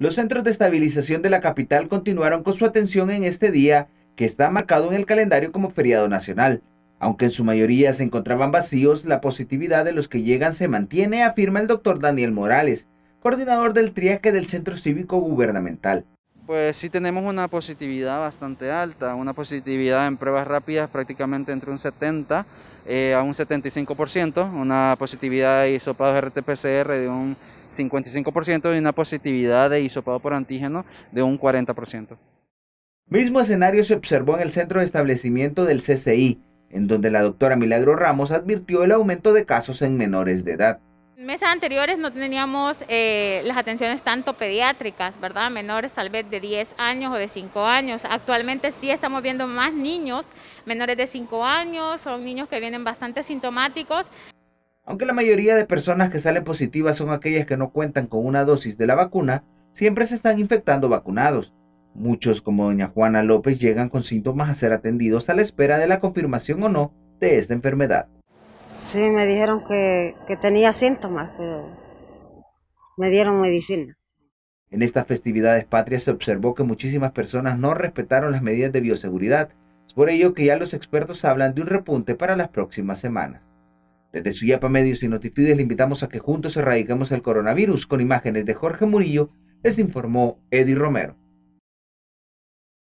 Los centros de estabilización de la capital continuaron con su atención en este día, que está marcado en el calendario como feriado nacional. Aunque en su mayoría se encontraban vacíos, la positividad de los que llegan se mantiene, afirma el doctor Daniel Morales, coordinador del triaje del Centro Cívico Gubernamental pues sí tenemos una positividad bastante alta, una positividad en pruebas rápidas prácticamente entre un 70 eh, a un 75%, una positividad de isopado RT-PCR de un 55% y una positividad de isopado por antígeno de un 40%. Mismo escenario se observó en el centro de establecimiento del CCI, en donde la doctora Milagro Ramos advirtió el aumento de casos en menores de edad meses anteriores no teníamos eh, las atenciones tanto pediátricas, ¿verdad? Menores tal vez de 10 años o de 5 años. Actualmente sí estamos viendo más niños menores de 5 años, son niños que vienen bastante sintomáticos. Aunque la mayoría de personas que salen positivas son aquellas que no cuentan con una dosis de la vacuna, siempre se están infectando vacunados. Muchos, como doña Juana López, llegan con síntomas a ser atendidos a la espera de la confirmación o no de esta enfermedad. Sí, me dijeron que, tenía síntomas, pero me dieron medicina. En estas festividades patrias se observó que muchísimas personas no respetaron las medidas de bioseguridad. Es por ello que ya los expertos hablan de un repunte para las próximas semanas. Desde Suyapa Medios y Noticias le invitamos a que juntos erradiquemos el coronavirus. Con imágenes de Jorge Murillo, les informó Eddie Romero.